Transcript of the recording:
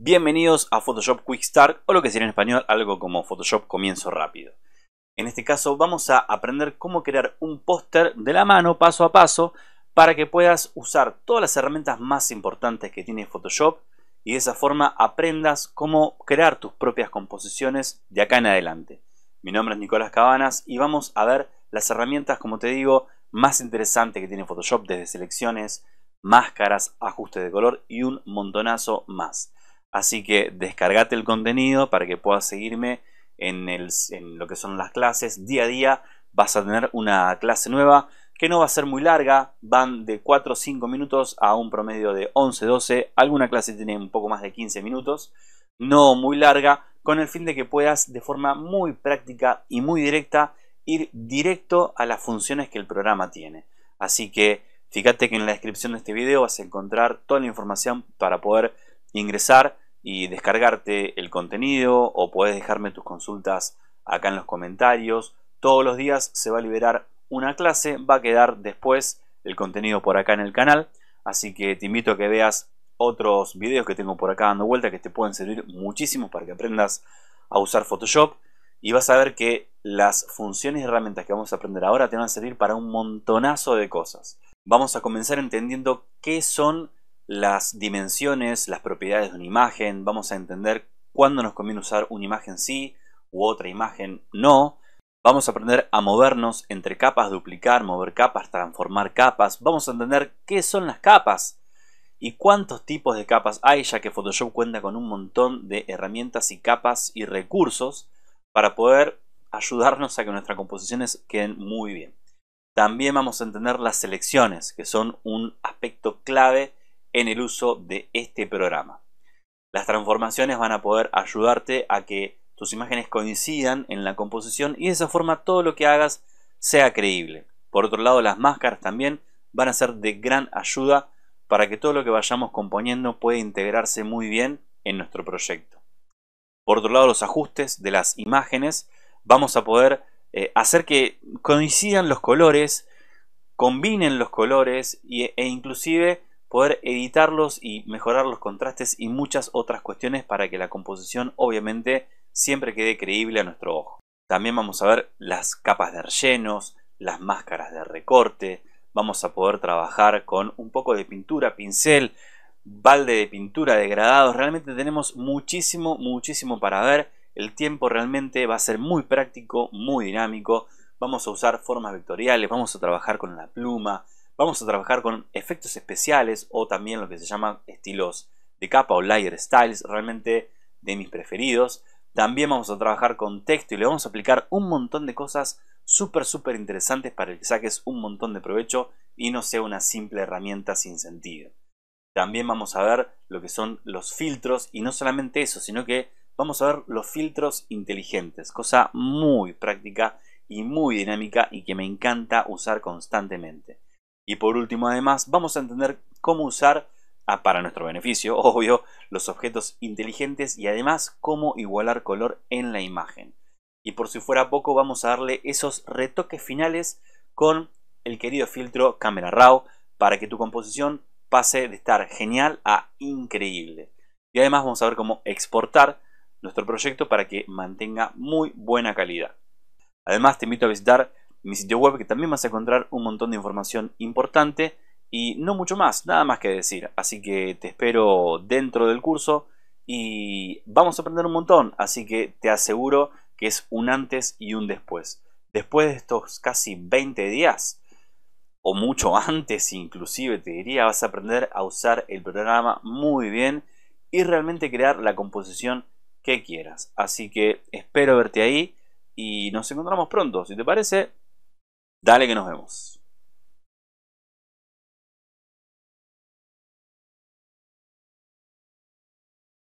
Bienvenidos a Photoshop Quick Start o lo que sería en español algo como Photoshop Comienzo Rápido. En este caso vamos a aprender cómo crear un póster de la mano paso a paso para que puedas usar todas las herramientas más importantes que tiene Photoshop y de esa forma aprendas cómo crear tus propias composiciones de acá en adelante. Mi nombre es Nicolás Cabanas y vamos a ver las herramientas, como te digo, más interesantes que tiene Photoshop desde selecciones, máscaras, ajustes de color y un montonazo más. Así que descargate el contenido para que puedas seguirme en, lo que son las clases. Día a día vas a tener una clase nueva que no va a ser muy larga, van de 4 o 5 minutos a un promedio de 11, 12, alguna clase tiene un poco más de 15 minutos, no muy larga, con el fin de que puedas de forma muy práctica y muy directa ir directo a las funciones que el programa tiene. Así que fíjate que en la descripción de este video vas a encontrar toda la información para poder ingresar y descargarte el contenido o puedes dejarme tus consultas acá en los comentarios. Todos los días se va a liberar una clase, va a quedar después el contenido por acá en el canal. Así que te invito a que veas otros videos que tengo por acá dando vuelta que te pueden servir muchísimo para que aprendas a usar Photoshop. Y vas a ver que las funciones y herramientas que vamos a aprender ahora te van a servir para un montonazo de cosas. Vamos a comenzar entendiendo qué son las dimensiones, las propiedades de una imagen, vamos a entender cuándo nos conviene usar una imagen sí u otra imagen no. Vamos a aprender a movernos entre capas, duplicar, mover capas, transformar capas. Vamos a entender qué son las capas y cuántos tipos de capas hay, ya que Photoshop cuenta con un montón de herramientas y capas y recursos para poder ayudarnos a que nuestras composiciones queden muy bien. También vamos a entender las selecciones, que son un aspecto clave en el uso de este programa. Las transformaciones van a poder ayudarte a que tus imágenes coincidan en la composición y de esa forma todo lo que hagas sea creíble. Por otro lado, las máscaras también van a ser de gran ayuda para que todo lo que vayamos componiendo pueda integrarse muy bien en nuestro proyecto. Por otro lado, los ajustes de las imágenes vamos a poder eh, hacer que coincidan los colores, combinen los colores e inclusive poder editarlos y mejorar los contrastes y muchas otras cuestiones para que la composición obviamente siempre quede creíble a nuestro ojo. También vamos a ver las capas de rellenos, las máscaras de recorte, vamos a poder trabajar con un poco de pintura, pincel, balde de pintura, degradados, realmente tenemos muchísimo, muchísimo para ver, el tiempo realmente va a ser muy práctico, muy dinámico, vamos a usar formas vectoriales, vamos a trabajar con la pluma, vamos a trabajar con efectos especiales o también lo que se llaman estilos de capa o layer styles, realmente de mis preferidos. También vamos a trabajar con texto y le vamos a aplicar un montón de cosas súper, súper interesantes para que saques un montón de provecho y no sea una simple herramienta sin sentido. También vamos a ver lo que son los filtros y no solamente eso, sino que vamos a ver los filtros inteligentes, cosa muy práctica y muy dinámica y que me encanta usar constantemente. Y por último, además, vamos a entender cómo usar, ah, para nuestro beneficio, obvio, los objetos inteligentes y además cómo igualar color en la imagen. Y por si fuera poco, vamos a darle esos retoques finales con el querido filtro Camera Raw para que tu composición pase de estar genial a increíble. Y además vamos a ver cómo exportar nuestro proyecto para que mantenga muy buena calidad. Además te invito a visitar mi sitio web que también vas a encontrar un montón de información importante y no mucho más, nada más que decir. Así que te espero dentro del curso y vamos a aprender un montón, así que te aseguro que es un antes y un después. Después de estos casi 20 días, o mucho antes inclusive te diría, vas a aprender a usar el programa muy bien y realmente crear la composición que quieras. Así que espero verte ahí y nos encontramos pronto, si te parece, Dale que nos vemos.